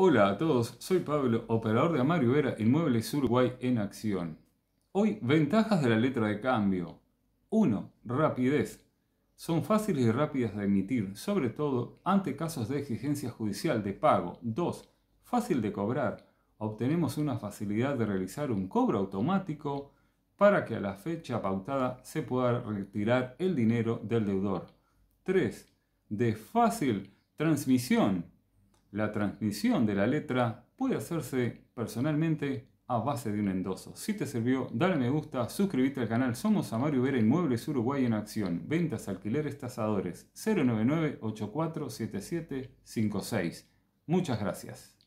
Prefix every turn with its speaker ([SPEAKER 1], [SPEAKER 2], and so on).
[SPEAKER 1] Hola a todos, soy Pablo, operador de Amario Vera, Inmuebles Uruguay en Acción. Hoy, ventajas de la letra de cambio. 1. Rapidez. Son fáciles y rápidas de emitir, sobre todo ante casos de exigencia judicial de pago. 2. Fácil de cobrar. Obtenemos una facilidad de realizar un cobro automático para que a la fecha pautada se pueda retirar el dinero del deudor. 3. De fácil transmisión la transmisión de la letra puede hacerse personalmente a base de un endoso. Si te sirvió, dale me gusta, suscríbete al canal. Somos Amario Vera Inmuebles Uruguay en Acción. Ventas, alquileres, tasadores. 099-847756. Muchas gracias.